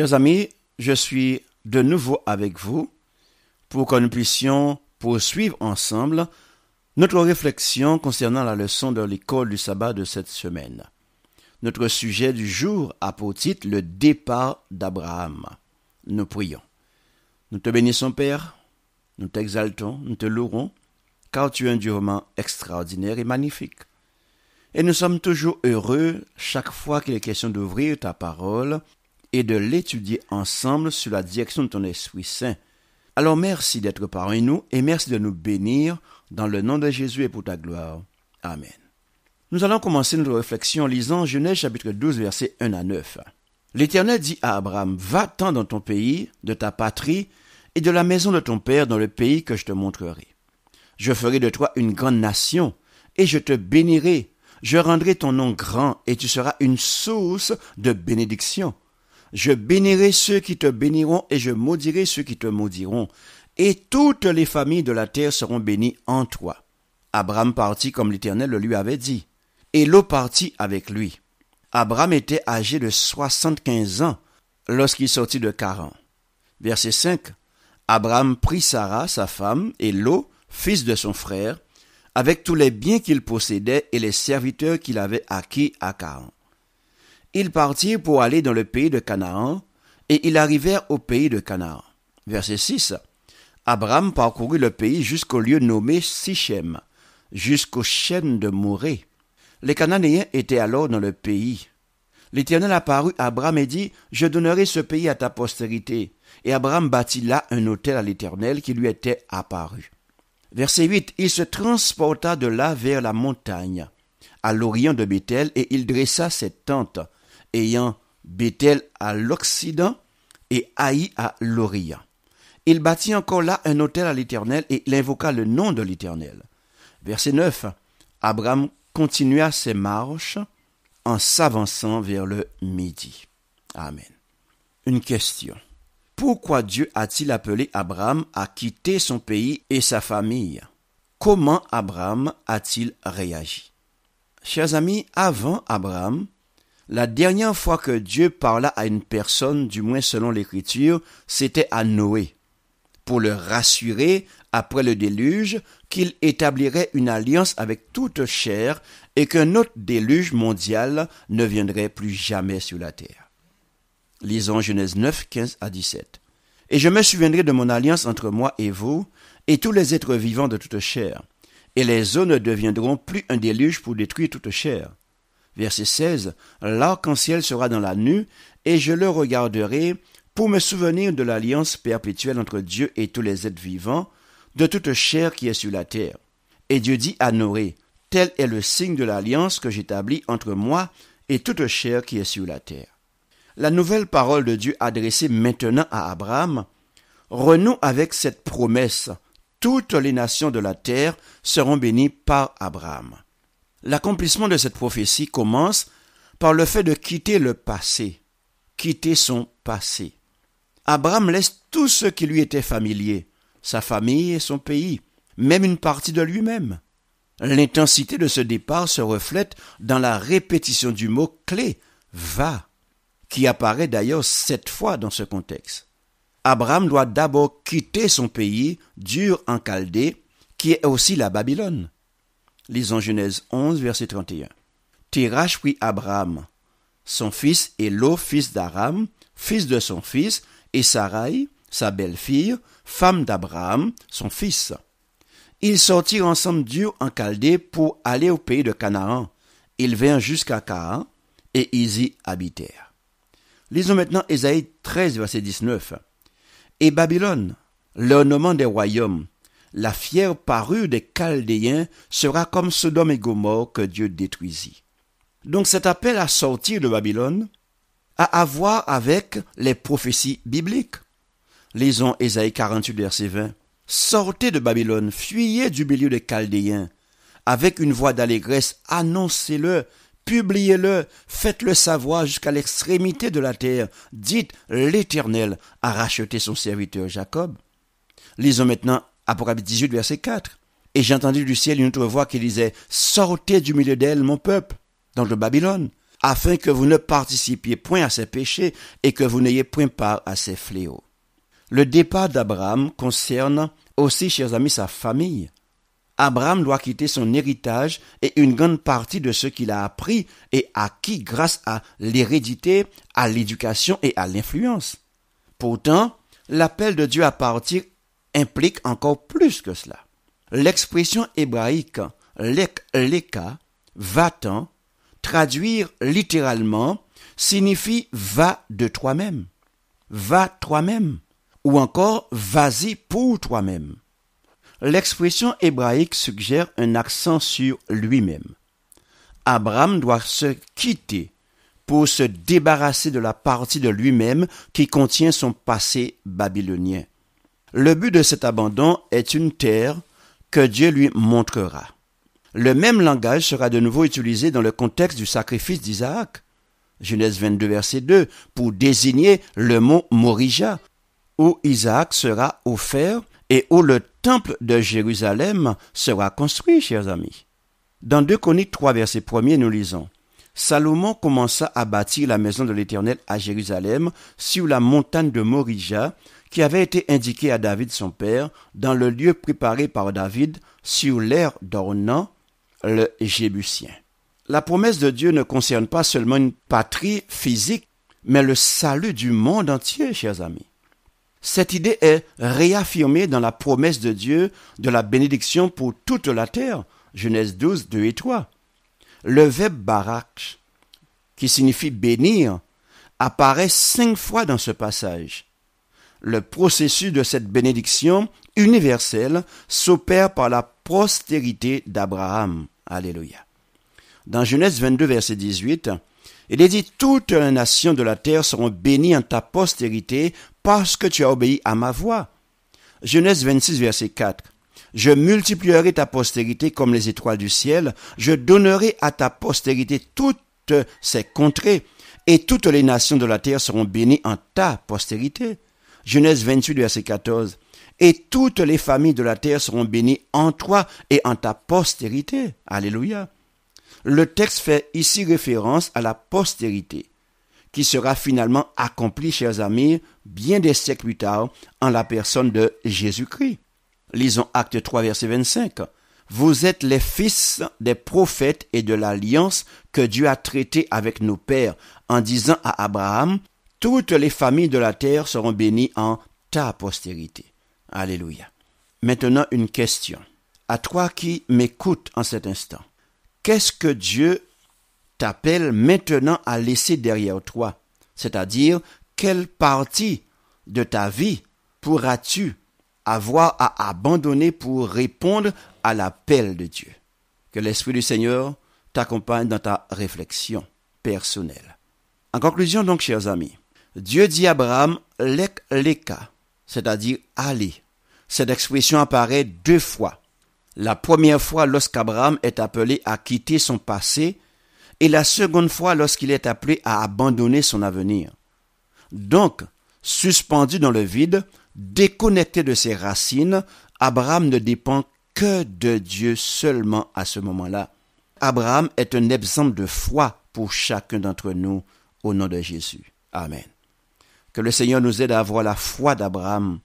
Chers amis, je suis de nouveau avec vous pour que nous puissions poursuivre ensemble notre réflexion concernant la leçon de l'école du sabbat de cette semaine. Notre sujet du jour a pour titre le départ d'Abraham. Nous prions. Nous te bénissons Père, nous t'exaltons, nous te louerons, car tu es un durement extraordinaire et magnifique. Et nous sommes toujours heureux chaque fois qu'il est question d'ouvrir ta parole et de l'étudier ensemble sous la direction de ton Esprit Saint. Alors merci d'être parmi nous et merci de nous bénir dans le nom de Jésus et pour ta gloire. Amen. Nous allons commencer notre réflexion en lisant Genèse chapitre 12 versets 1 à 9. L'Éternel dit à Abraham, va-t'en dans ton pays, de ta patrie et de la maison de ton père dans le pays que je te montrerai. Je ferai de toi une grande nation et je te bénirai. Je rendrai ton nom grand et tu seras une source de bénédiction. Je bénirai ceux qui te béniront et je maudirai ceux qui te maudiront. Et toutes les familles de la terre seront bénies en toi. Abraham partit comme l'Éternel le lui avait dit. Et l'eau partit avec lui. Abraham était âgé de soixante-quinze ans lorsqu'il sortit de Caran. Verset 5. Abraham prit Sarah, sa femme, et Lot, fils de son frère, avec tous les biens qu'il possédait et les serviteurs qu'il avait acquis à Caran. Ils partirent pour aller dans le pays de Canaan, et ils arrivèrent au pays de Canaan. Verset 6. Abraham parcourut le pays jusqu'au lieu nommé Sichem, jusqu'aux chênes de Mouré. Les Cananéens étaient alors dans le pays. L'Éternel apparut à Abraham et dit, Je donnerai ce pays à ta postérité. Et Abraham bâtit là un hôtel à l'Éternel qui lui était apparu. Verset 8. Il se transporta de là vers la montagne, à l'orient de Bethel, et il dressa cette tente ayant Bethel à l'occident et Haï à l'orient. Il bâtit encore là un hôtel à l'Éternel et l'invoqua le nom de l'Éternel. Verset 9. Abraham continua ses marches en s'avançant vers le midi. Amen. Une question. Pourquoi Dieu a-t-il appelé Abraham à quitter son pays et sa famille Comment Abraham a-t-il réagi Chers amis, avant Abraham, la dernière fois que Dieu parla à une personne, du moins selon l'Écriture, c'était à Noé, pour le rassurer après le déluge qu'il établirait une alliance avec toute chair et qu'un autre déluge mondial ne viendrait plus jamais sur la terre. Lisons Genèse 9, 15 à 17. Et je me souviendrai de mon alliance entre moi et vous, et tous les êtres vivants de toute chair, et les eaux ne deviendront plus un déluge pour détruire toute chair Verset 16, L'arc-en-ciel sera dans la nue, et je le regarderai pour me souvenir de l'alliance perpétuelle entre Dieu et tous les êtres vivants, de toute chair qui est sur la terre. Et Dieu dit à Noé, Tel est le signe de l'alliance que j'établis entre moi et toute chair qui est sur la terre. La nouvelle parole de Dieu adressée maintenant à Abraham renoue avec cette promesse. Toutes les nations de la terre seront bénies par Abraham. L'accomplissement de cette prophétie commence par le fait de quitter le passé, quitter son passé. Abraham laisse tout ce qui lui était familier, sa famille et son pays, même une partie de lui-même. L'intensité de ce départ se reflète dans la répétition du mot clé, va, qui apparaît d'ailleurs sept fois dans ce contexte. Abraham doit d'abord quitter son pays, dur en Chaldée, qui est aussi la Babylone. Lisons Genèse 11, verset 31. Tirach, prit Abraham, son fils, et Lot, fils d'Aram, fils de son fils, et Sarai, sa belle-fille, femme d'Abraham, son fils. Ils sortirent ensemble d'Ur en Chaldée pour aller au pays de Canaan. Ils vinrent jusqu'à Canaan et ils y habitèrent. Lisons maintenant Esaïe 13, verset 19. Et Babylone, l'ornement des royaumes, la fière parure des Chaldéens sera comme Sodome et Gomorre que Dieu détruisit. Donc cet appel à sortir de Babylone a à voir avec les prophéties bibliques. Lisons Ésaïe 48, verset 20. Sortez de Babylone, fuyez du milieu des Chaldéens. Avec une voix d'allégresse, annoncez-le, publiez-le, faites-le savoir jusqu'à l'extrémité de la terre. Dites, l'Éternel a racheté son serviteur Jacob. Lisons maintenant Apocalypse 18, verset 4. Et j'entendis du ciel une autre voix qui disait, sortez du milieu d'elle, mon peuple, dans le Babylone, afin que vous ne participiez point à ses péchés et que vous n'ayez point part à ses fléaux. Le départ d'Abraham concerne aussi, chers amis, sa famille. Abraham doit quitter son héritage et une grande partie de ce qu'il a appris et acquis grâce à l'hérédité, à l'éducation et à l'influence. Pourtant, l'appel de Dieu à partir implique encore plus que cela. L'expression hébraïque lek leka, va traduire littéralement, signifie va de toi-même, va toi-même, ou encore vas-y pour toi-même. L'expression hébraïque suggère un accent sur lui-même. Abraham doit se quitter pour se débarrasser de la partie de lui-même qui contient son passé babylonien. Le but de cet abandon est une terre que Dieu lui montrera. Le même langage sera de nouveau utilisé dans le contexte du sacrifice d'Isaac, Genèse 22, verset 2, pour désigner le mont Morija, où Isaac sera offert et où le temple de Jérusalem sera construit, chers amis. Dans 2 Chroniques 3, verset 1, nous lisons Salomon commença à bâtir la maison de l'Éternel à Jérusalem, sur la montagne de Morija, qui avait été indiqué à David son père dans le lieu préparé par David sur l'air d'Ornan, le Jébusien. La promesse de Dieu ne concerne pas seulement une patrie physique, mais le salut du monde entier, chers amis. Cette idée est réaffirmée dans la promesse de Dieu de la bénédiction pour toute la terre, Genèse 12, 2 et 3. Le verbe barak, qui signifie bénir, apparaît cinq fois dans ce passage. Le processus de cette bénédiction universelle s'opère par la postérité d'Abraham. Alléluia. Dans Genèse 22, verset 18, il est dit, toutes les nations de la terre seront bénies en ta postérité parce que tu as obéi à ma voix. Genèse 26, verset 4. Je multiplierai ta postérité comme les étoiles du ciel, je donnerai à ta postérité toutes ces contrées, et toutes les nations de la terre seront bénies en ta postérité. Genèse 28, verset 14. Et toutes les familles de la terre seront bénies en toi et en ta postérité. Alléluia. Le texte fait ici référence à la postérité, qui sera finalement accomplie, chers amis, bien des siècles plus tard, en la personne de Jésus-Christ. Lisons Acte 3, verset 25. Vous êtes les fils des prophètes et de l'alliance que Dieu a traitée avec nos pères en disant à Abraham, toutes les familles de la terre seront bénies en ta postérité. Alléluia. Maintenant une question. À toi qui m'écoutes en cet instant, qu'est-ce que Dieu t'appelle maintenant à laisser derrière toi C'est-à-dire, quelle partie de ta vie pourras-tu avoir à abandonner pour répondre à l'appel de Dieu Que l'Esprit du Seigneur t'accompagne dans ta réflexion personnelle. En conclusion donc, chers amis, Dieu dit à Abraham, lek leka, c'est-à-dire Allez ». Cette expression apparaît deux fois. La première fois lorsqu'Abraham est appelé à quitter son passé et la seconde fois lorsqu'il est appelé à abandonner son avenir. Donc, suspendu dans le vide, déconnecté de ses racines, Abraham ne dépend que de Dieu seulement à ce moment-là. Abraham est un exemple de foi pour chacun d'entre nous au nom de Jésus. Amen. Que le Seigneur nous aide à avoir la foi d'Abraham,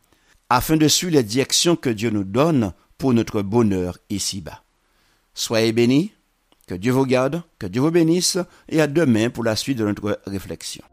afin de suivre les directions que Dieu nous donne pour notre bonheur ici-bas. Soyez bénis, que Dieu vous garde, que Dieu vous bénisse, et à demain pour la suite de notre réflexion.